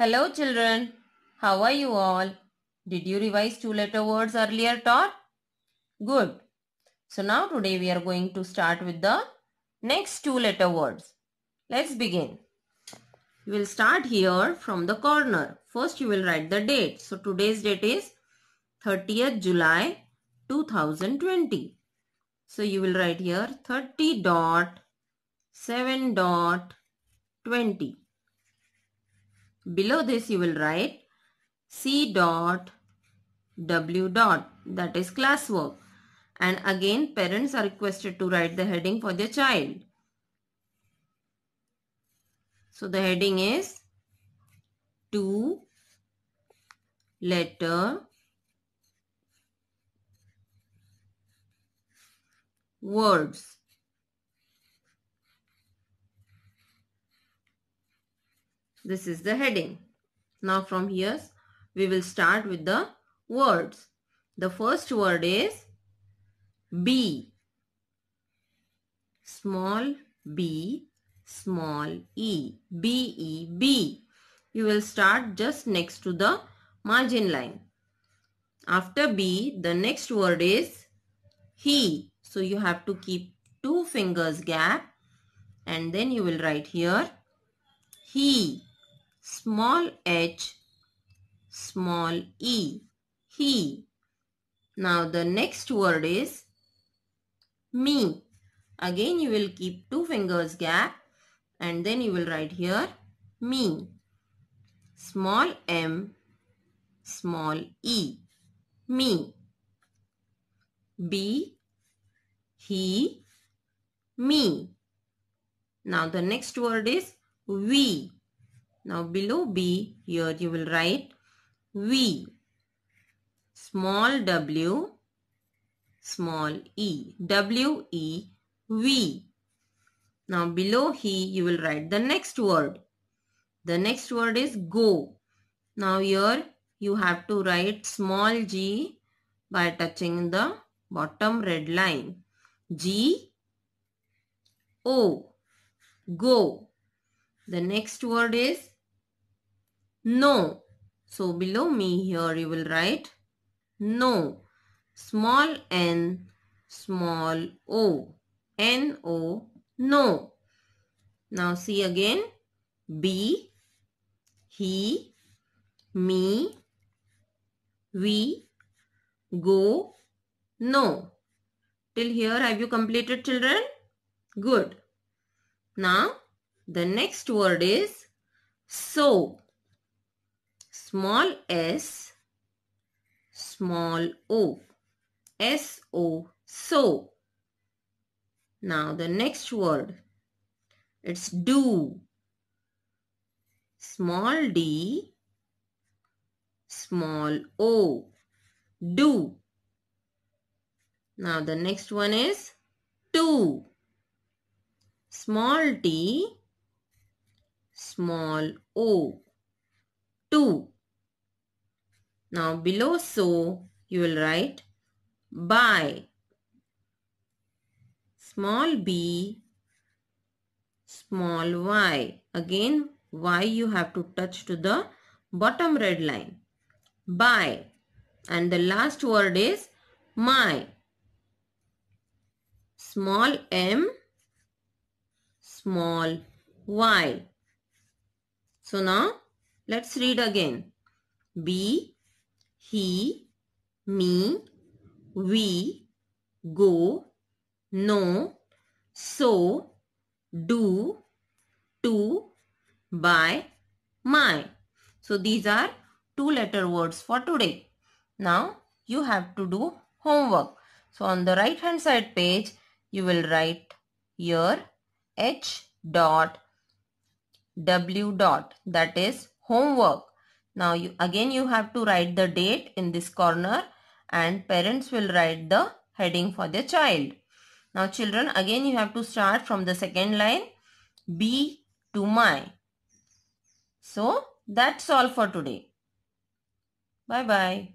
Hello children, how are you all? Did you revise two letter words earlier taught? Good. So now today we are going to start with the next two letter words. Let's begin. You will start here from the corner. First you will write the date. So today's date is 30th July 2020. So you will write here 30 dot 7 dot 20. Below this you will write C dot W dot that is classwork and again parents are requested to write the heading for their child. So the heading is two letter words This is the heading. Now from here we will start with the words. The first word is B. Small b, small e, b, e, b. You will start just next to the margin line. After b, the next word is he. So you have to keep two fingers gap and then you will write here he small h, small e, he. Now the next word is me. Again you will keep two fingers gap and then you will write here me. Small m, small e, me. B, he, me. Now the next word is we. Now below B here you will write V small w small e w e v. Now below he you will write the next word. The next word is go. Now here you have to write small g by touching the bottom red line. G O go. The next word is no. So below me here you will write no. Small n, small o. N o, no. Now see again. B, he, me, we, go, no. Till here have you completed children? Good. Now the next word is so small s, small o, s o, so. Now the next word, it's do, small d, small o, do. Now the next one is two, small t, small o, two. Now below so you will write by small b small y. Again y you have to touch to the bottom red line by and the last word is my small m small y. So now let's read again. B he, me, we, go, no, so, do, to, by, my. So these are two letter words for today. Now you have to do homework. So on the right hand side page you will write your h dot w dot that is homework now you again you have to write the date in this corner and parents will write the heading for their child. Now children again you have to start from the second line B to my. So that's all for today. Bye bye.